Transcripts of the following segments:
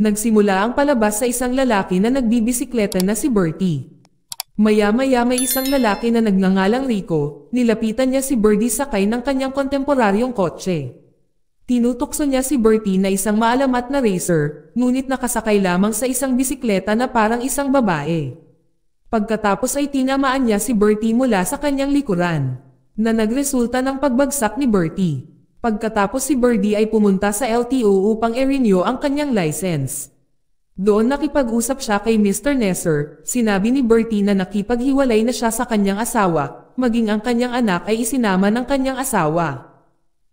Nagsimula ang palabas sa isang lalaki na nagbibisikleta na si Bertie. Maya-maya may isang lalaki na nagngangalang Rico, nilapitan niya si Bertie sakay ng kanyang kontemporaryong kotse. Tinutukso niya si Bertie na isang maalamat na racer, ngunit nakasakay lamang sa isang bisikleta na parang isang babae. Pagkatapos ay tinamaan niya si Bertie mula sa kanyang likuran, na nagresulta ng pagbagsak ni Bertie. Pagkatapos si Birdie ay pumunta sa LTO upang i-renew ang kanyang license. Doon nakipag-usap siya kay Mr. Nesser, sinabi ni Bertie na nakipaghiwalay na siya sa kanyang asawa, maging ang kanyang anak ay isinama ng kanyang asawa.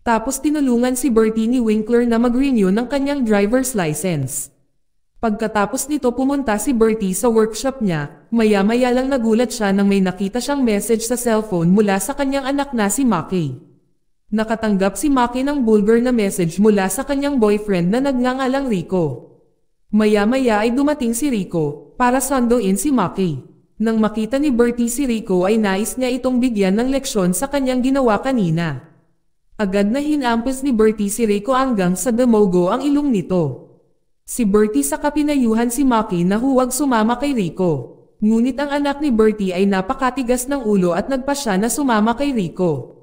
Tapos tinulungan si Bertie ni Winkler na mag-renew ng kanyang driver's license. Pagkatapos nito pumunta si Bertie sa workshop niya, maya-maya lang nagulat siya nang may nakita siyang message sa cellphone mula sa kanyang anak na si Maki. Nakatanggap si Maki ng bulgar na message mula sa kanyang boyfriend na nagngangalang Rico. Maya-maya ay dumating si Rico, para sandoin si Maki. Nang makita ni Bertie si Rico ay nais niya itong bigyan ng leksyon sa kanyang ginawa kanina. Agad na hinampas ni Bertie si Rico hanggang sa damogo ang ilong nito. Si Bertie sa kapinayuhan si Maki na huwag sumama kay Rico. Ngunit ang anak ni Bertie ay napakatigas ng ulo at nagpa siya na sumama kay Rico.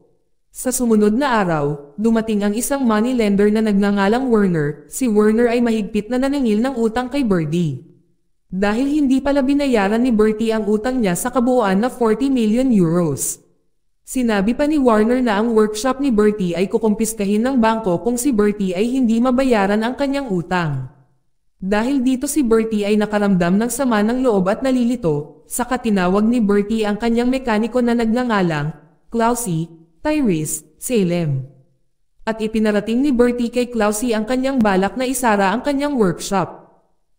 Sa sumunod na araw, dumating ang isang money lender na nagnangalang Werner. Si Werner ay mahigpit na nanangil ng utang kay Bertie. Dahil hindi pala binayaran ni Bertie ang utang niya sa kabuuan na 40 million euros. Sinabi pa ni Warner na ang workshop ni Bertie ay kukumpiskahin ng bangko kung si Bertie ay hindi mabayaran ang kanyang utang. Dahil dito si Bertie ay nakaramdam ng sama ng loob at nalilito, saka tinawag ni Bertie ang kanyang mekaniko na nagnangalang, Klausi, Tyrese, Salem. At ipinarating ni Bertie kay Klausi ang kanyang balak na isara ang kanyang workshop.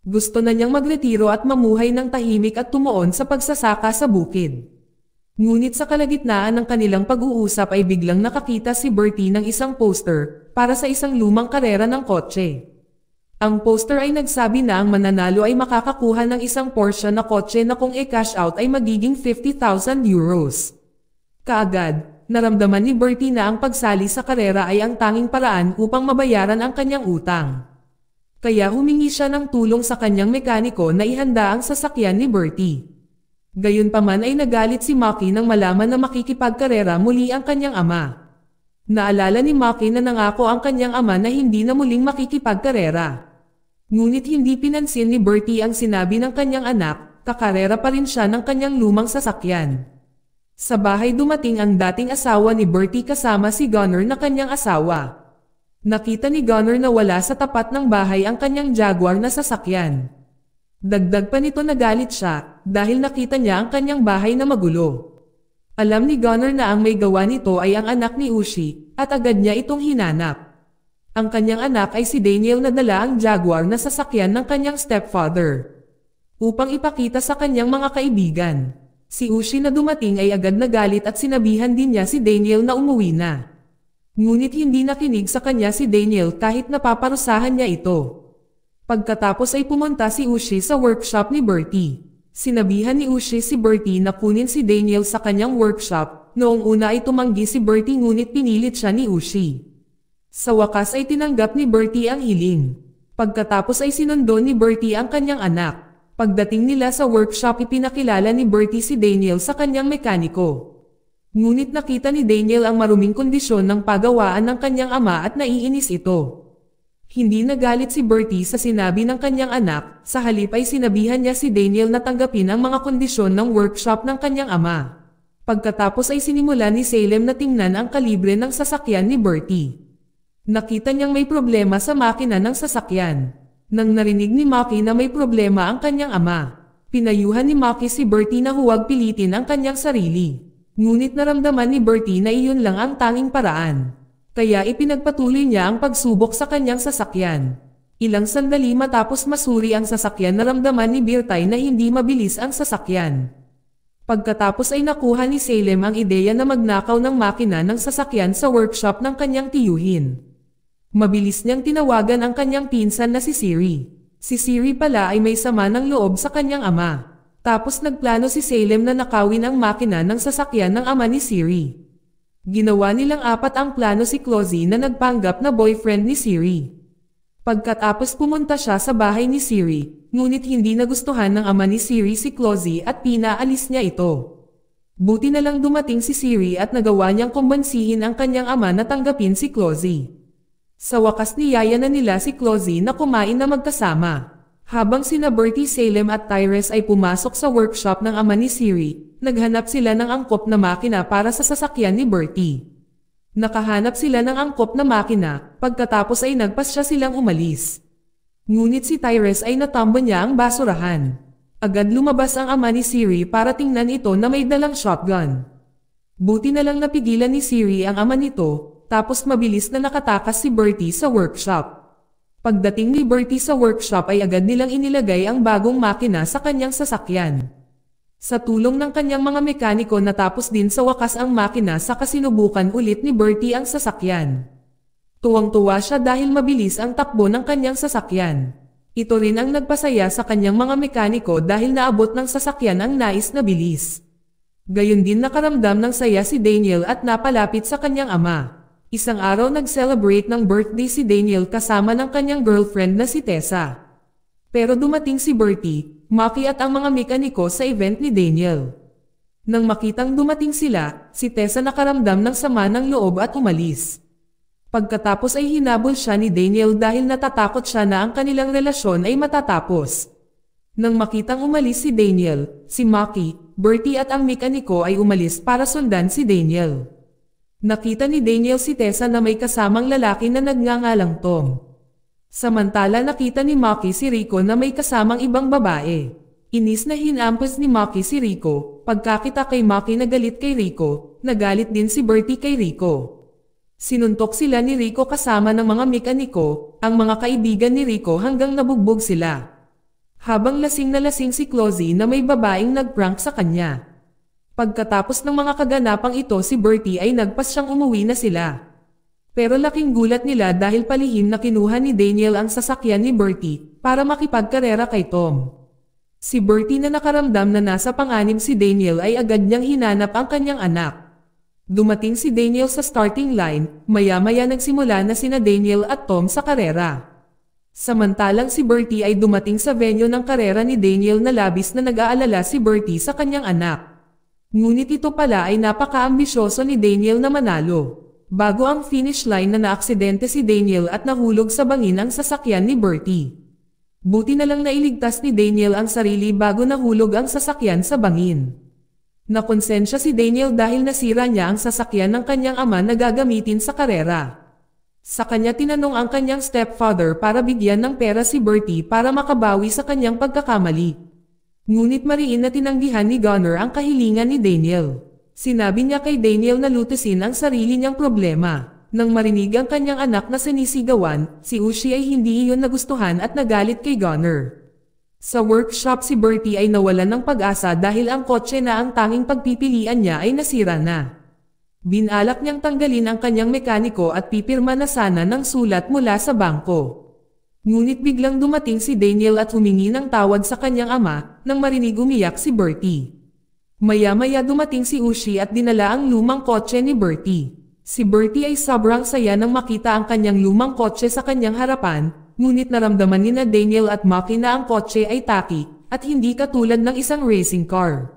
Gusto na niyang magretiro at mamuhay ng tahimik at tumuon sa pagsasaka sa bukid. Ngunit sa kalagitnaan ng kanilang pag-uusap ay biglang nakakita si Bertie ng isang poster para sa isang lumang karera ng kotse. Ang poster ay nagsabi na ang mananalo ay makakakuha ng isang Porsche na kotse na kung i-cash out ay magiging 50,000 euros. Kaagad, naramdaman ni Bertie na ang pagsali sa karera ay ang tanging paraan upang mabayaran ang kanyang utang. Kaya humingi siya ng tulong sa kanyang mekaniko na ihanda ang sasakyan ni Bertie. Gayunpaman ay nagalit si Maki nang malaman na makikipagkarera muli ang kanyang ama. Naalala ni Maki na nangako ang kanyang ama na hindi na muling makikipagkarera. Ngunit hindi pinansin ni Bertie ang sinabi ng kanyang anak, kakarera pa rin siya ng kanyang lumang sasakyan. Sa bahay dumating ang dating asawa ni Bertie kasama si Gunner na kanyang asawa. Nakita ni Gunner na wala sa tapat ng bahay ang kanyang Jaguar na sasakyan. Dagdag pa nito nagalit siya dahil nakita niya ang kanyang bahay na magulo. Alam ni Gunner na ang may gawa nito ay ang anak ni Ushi at agad niya itong hinanap. Ang kanyang anak ay si Daniel na dala ang Jaguar na sasakyan ng kanyang stepfather upang ipakita sa kanyang mga kaibigan. Si Ushi na dumating ay agad nagalit at sinabihan din niya si Daniel na umuwi na. Ngunit hindi nakinig sa kanya si Daniel kahit napaparusahan niya ito. Pagkatapos ay pumunta si Ushi sa workshop ni Bertie. Sinabihan ni Ushi si Bertie na kunin si Daniel sa kanyang workshop, noong una ay tumanggi si Bertie ngunit pinilit siya ni Ushi. Sa wakas ay tinanggap ni Bertie ang hiling. Pagkatapos ay sinundo ni Bertie ang kanyang anak. Pagdating nila sa workshop ipinakilala ni Bertie si Daniel sa kanyang mekaniko. Ngunit nakita ni Daniel ang maruming kondisyon ng pagawaan ng kanyang ama at naiinis ito. Hindi nagalit si Bertie sa sinabi ng kanyang anak, sa halip ay sinabihan niya si Daniel na tanggapin ang mga kondisyon ng workshop ng kanyang ama. Pagkatapos ay sinimula ni Salem na tingnan ang kalibre ng sasakyan ni Bertie. Nakita niyang may problema sa makina ng sasakyan. Nang narinig ni Maki na may problema ang kanyang ama, pinayuhan ni Maki si Bertie na huwag pilitin ang kanyang sarili. Ngunit naramdaman ni Bertie na iyon lang ang tanging paraan. Kaya ipinagpatuloy niya ang pagsubok sa kanyang sasakyan. Ilang sandali matapos masuri ang sasakyan naramdaman ni Birtay na hindi mabilis ang sasakyan. Pagkatapos ay nakuha ni Salem ang ideya na magnakaw ng makina ng sasakyan sa workshop ng kanyang tiyuhin. Mabilis niyang tinawagan ang kanyang pinsan na si Siri. Si Siri pala ay may sama ng loob sa kanyang ama. Tapos nagplano si Salem na nakawin ang makina ng sasakyan ng ama ni Siri. Ginawa nilang apat ang plano si Closy na nagpanggap na boyfriend ni Siri. Pagkatapos pumunta siya sa bahay ni Siri, ngunit hindi nagustuhan ng ama ni Siri si Closy at pinaalis niya ito. Buti na lang dumating si Siri at nagawa niyang kumbansihin ang kanyang ama na tanggapin si Closy. Sa wakas niyaya na nila si Clozy na kumain na magkasama. Habang sina Bertie Salem at Tyrese ay pumasok sa workshop ng ama ni Siri, naghanap sila ng angkop na makina para sa sasakyan ni Bertie. Nakahanap sila ng angkop na makina, pagkatapos ay nagpasya silang umalis. Ngunit si Tyrese ay natamba niya ang basurahan. Agad lumabas ang ama ni Siri para tingnan ito na may dalang shotgun. Buti na lang napigilan ni Siri ang ama nito, tapos mabilis na nakatakas si Bertie sa workshop. Pagdating ni Bertie sa workshop ay agad nilang inilagay ang bagong makina sa kanyang sasakyan. Sa tulong ng kanyang mga mekaniko natapos din sa wakas ang makina sa kasinubukan ulit ni Bertie ang sasakyan. Tuwang-tuwa siya dahil mabilis ang takbo ng kanyang sasakyan. Ito rin ang nagpasaya sa kanyang mga mekaniko dahil naabot ng sasakyan ang nais na bilis. Gayon din nakaramdam ng saya si Daniel at napalapit sa kanyang ama. Isang araw nag-celebrate ng birthday si Daniel kasama ng kanyang girlfriend na si Tessa. Pero dumating si Bertie, Maki at ang mga mekaniko sa event ni Daniel. Nang makitang dumating sila, si Tessa nakaramdam ng sama ng loob at umalis. Pagkatapos ay hinabol siya ni Daniel dahil natatakot siya na ang kanilang relasyon ay matatapos. Nang makitang umalis si Daniel, si Maki, Bertie at ang mekaniko ay umalis para sundan si Daniel. Nakita ni Daniel si Tessa na may kasamang lalaki na nagngangalang Tom. Samantala nakita ni Maki si Rico na may kasamang ibang babae. Inis na hinampas ni Maki si Rico, pagkakita kay Maki na galit kay Rico, nagalit din si Bertie kay Rico. Sinuntok sila ni Rico kasama ng mga mekaniko, ang mga kaibigan ni Rico hanggang nabugbog sila. Habang lasing na lasing si Clozy na may babaeng nagprank sa kanya. Pagkatapos ng mga kaganapang ito si Bertie ay nagpas siyang umuwi na sila. Pero laking gulat nila dahil palihim na kinuha ni Daniel ang sasakyan ni Bertie para makipagkarera kay Tom. Si Bertie na nakaramdam na nasa panganib si Daniel ay agad niyang hinanap ang kanyang anak. Dumating si Daniel sa starting line, maya-maya nagsimula na sina Daniel at Tom sa karera. Samantalang si Bertie ay dumating sa venue ng karera ni Daniel na labis na nag-aalala si Bertie sa kanyang anak. Ngunit ito pala ay napakaambisyoso ni Daniel na manalo. Bago ang finish line na naaksidente si Daniel at nahulog sa bangin ang sasakyan ni Bertie. Buti na lang nailigtas ni Daniel ang sarili bago nahulog ang sasakyan sa bangin. Nakonsensya si Daniel dahil nasira niya ang sasakyan ng kanyang ama na gagamitin sa karera. Sa kanya tinanong ang kanyang stepfather para bigyan ng pera si Bertie para makabawi sa kanyang pagkakamali. Ngunit mariin na tinanggihan ni Gunner ang kahilingan ni Daniel. Sinabi niya kay Daniel na lutasin ang sarili niyang problema. Nang marinig ang kanyang anak na sinisigawan, si Ushi ay hindi iyon nagustuhan at nagalit kay Gunner. Sa workshop si Bertie ay nawalan ng pag-asa dahil ang kotse na ang tanging pagpipilian niya ay nasira na. Binalak niyang tanggalin ang kanyang mekaniko at pipirma na sana ng sulat mula sa bangko. Ngunit biglang dumating si Daniel at humingi ng tawad sa kanyang ama, nang marinig umiyak si Bertie. Maya-maya dumating si Ushi at dinala ang lumang kotse ni Bertie. Si Bertie ay sobrang saya nang makita ang kanyang lumang kotse sa kanyang harapan, ngunit naramdaman ni na Daniel at Maki na ang kotse ay taki, at hindi katulad ng isang racing car.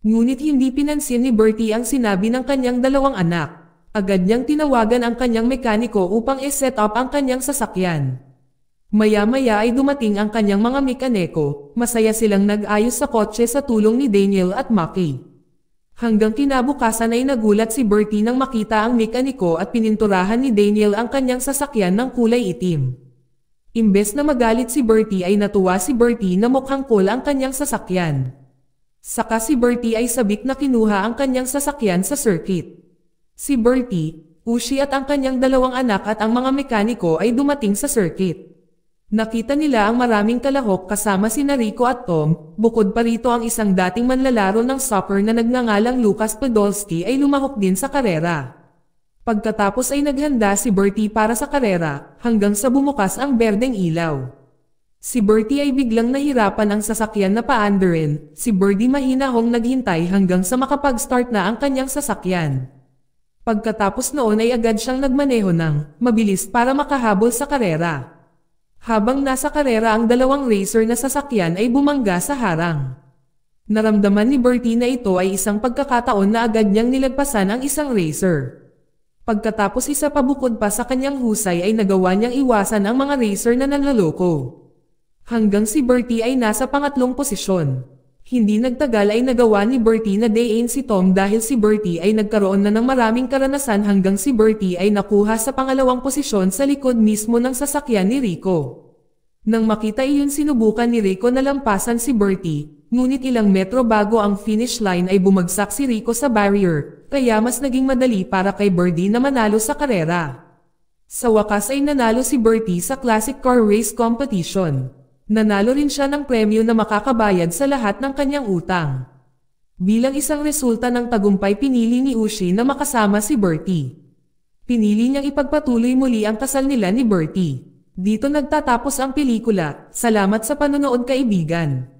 Ngunit hindi pinansin ni Bertie ang sinabi ng kanyang dalawang anak. Agad niyang tinawagan ang kanyang mekaniko upang iset up ang kanyang sasakyan. Maya-maya ay dumating ang kanyang mga mekaneko, masaya silang nag-ayos sa kotse sa tulong ni Daniel at Maki. Hanggang kinabukasan ay nagulat si Bertie nang makita ang mekaniko at pininturahan ni Daniel ang kanyang sasakyan ng kulay itim. Imbes na magalit si Bertie ay natuwa si Bertie na mukhang cool ang kanyang sasakyan. Saka si Bertie ay sabik na kinuha ang kanyang sasakyan sa circuit. Si Bertie, Ushi at ang kanyang dalawang anak at ang mga mekaniko ay dumating sa circuit. Nakita nila ang maraming kalahok kasama si Narico at Tom, bukod pa rito ang isang dating manlalaro ng soccer na nagngangalang Lucas Podolski ay lumahok din sa karera. Pagkatapos ay naghanda si Bertie para sa karera, hanggang sa bumukas ang berdeng ilaw. Si Bertie ay biglang nahirapan ang sasakyan na paandarin, si Birdie mahinahong naghintay hanggang sa makapag-start na ang kanyang sasakyan. Pagkatapos noon ay agad siyang nagmaneho ng mabilis para makahabol sa karera. Habang nasa karera ang dalawang racer na sasakyan ay bumangga sa harang. Naramdaman ni Bertie na ito ay isang pagkakataon na agad niyang nilagpasan ang isang racer. Pagkatapos isa pabukod pa sa kanyang husay ay nagawa niyang iwasan ang mga racer na nanlaloko. Hanggang si Bertie ay nasa pangatlong posisyon. Hindi nagtagal ay nagawa ni Bertie na dayin si Tom dahil si Bertie ay nagkaroon na ng maraming karanasan hanggang si Bertie ay nakuha sa pangalawang posisyon sa likod mismo ng sasakyan ni Rico. Nang makita iyon sinubukan ni Rico na lampasan si Bertie, ngunit ilang metro bago ang finish line ay bumagsak si Rico sa barrier, kaya mas naging madali para kay Bertie na manalo sa karera. Sa wakas ay nanalo si Bertie sa Classic Car Race Competition. Nanalo rin siya ng premyo na makakabayad sa lahat ng kanyang utang. Bilang isang resulta ng tagumpay pinili ni Ushi na makasama si Bertie. Pinili niyang ipagpatuloy muli ang kasal nila ni Bertie. Dito nagtatapos ang pelikula, salamat sa panonood kaibigan.